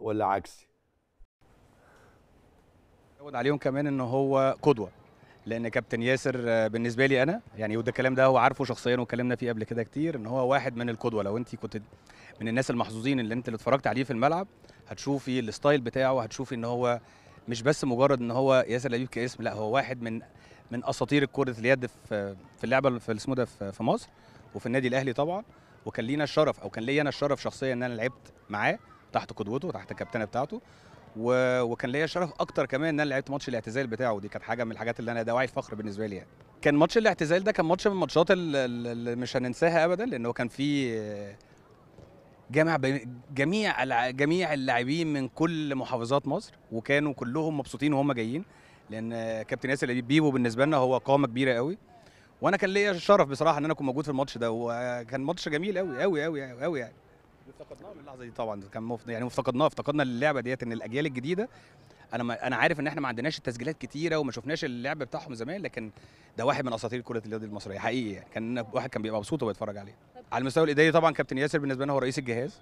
ولا عكسي زود عليهم كمان ان هو قدوه لان كابتن ياسر آه، بالنسبه لي انا يعني وده الكلام ده هو عارفه شخصيا واتكلمنا فيه قبل كده كتير ان هو واحد من القدوه لو انت كنت من الناس المحظوظين اللي انت اللي اتفرجت عليه في الملعب هتشوفي الستايل بتاعه هتشوفي ان هو مش بس مجرد ان هو ياسر لبيب كاسم لا هو واحد من من اساطير كره اليد في في اللعبه في اسمه ده في مصر وفي النادي الاهلي طبعا وكان لينا الشرف او كان ليا انا الشرف شخصيا ان انا لعبت معاه تحت قدوته تحت الكابتنه بتاعته و... وكان ليا شرف اكتر كمان ان انا لعبت ماتش الاعتزال بتاعه دي كانت حاجه من الحاجات اللي انا دواعي الفخر بالنسبه لي يعني كان ماتش الاعتزال ده كان ماتش من الماتشات اللي مش هننساها ابدا لانه كان فيه جامع جميع جميع اللاعبين من كل محافظات مصر وكانوا كلهم مبسوطين وهم جايين لان كابتن ياسر الاديب بيبو بالنسبه لنا هو قامه كبيره قوي وانا كان ليا الشرف بصراحه ان انا اكون موجود في الماتش ده وكان ماتش جميل قوي قوي قوي قوي يعني افتقدناه من اللحظه دي طبعا كان مفت... يعني افتقدناه افتقدنا اللعبه ديت ان الاجيال الجديده انا ما... انا عارف ان احنا ما عندناش التسجيلات كتيره وما شفناش اللعب بتاعهم زمان لكن ده واحد من اساطير كره اليد المصريه حقيقي يعني كان واحد كان بيبقى مبسوط وبيتفرج عليه عليه على المستوى الاداري طبعا كابتن ياسر بالنسبه لنا هو رئيس الجهاز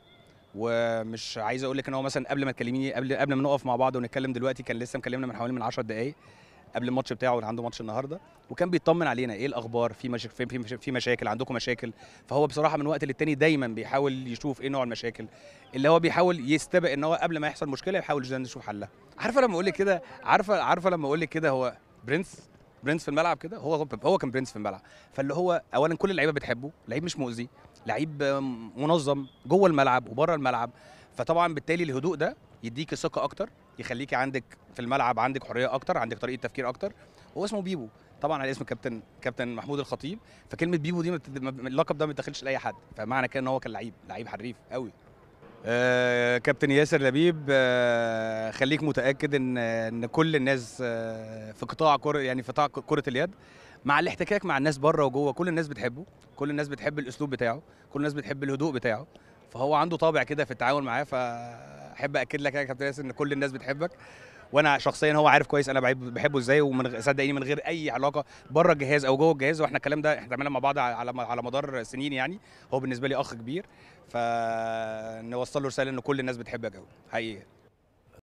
ومش عايز اقول لك ان هو مثلا قبل ما تكلميني قبل قبل ما نقف مع بعض ونتكلم دلوقتي كان لسه مكلمنا من حوالي من 10 دقائق قبل الماتش بتاعه اللي عنده ماتش النهارده وكان بيطمن علينا ايه الاخبار في مشاكل في, في, في مشاكل عندكم مشاكل فهو بصراحه من وقت للتاني دايما بيحاول يشوف ايه نوع المشاكل اللي هو بيحاول يستبق ان هو قبل ما يحصل مشكله يحاول جدا يشوف حلها عارفه لما اقول لك كده عارفه عارفه لما اقول لك كده هو برنس برنس في الملعب كده هو هو كان برنس في الملعب فاللي هو اولا كل اللعيبه بتحبه لعيب مش مؤذي لعيب منظم جوه الملعب وبره الملعب فطبعا بالتالي الهدوء ده يديك ثقه اكتر يخليك عندك في الملعب عندك حريه اكتر عندك طريقه تفكير اكتر هو اسمه بيبو طبعا على اسم كابتن كابتن محمود الخطيب فكلمه بيبو دي اللقب ده ما بيتدخلش لاي حد فمعنى كده ان هو كان لعيب لعيب حريف قوي آه كابتن ياسر لبيب آه خليك متاكد ان ان كل الناس آه في قطاع كره يعني في قطاع كره اليد مع الاحتكاك مع الناس بره وجوه كل الناس بتحبه كل الناس بتحب الاسلوب بتاعه كل الناس بتحب الهدوء بتاعه فهو عنده طابع كده في التعامل معاه ف احب اكد لك يا كابتن ياسر ان كل الناس بتحبك وانا شخصيا هو عارف كويس انا بحبه ازاي ومن صدقني من غير اي علاقه بره الجهاز او جوه الجهاز واحنا الكلام ده احنا عملنا مع بعض على على مدار سنين يعني هو بالنسبه لي اخ كبير فنوصل له رساله ان كل الناس بتحبك قوي حقيقي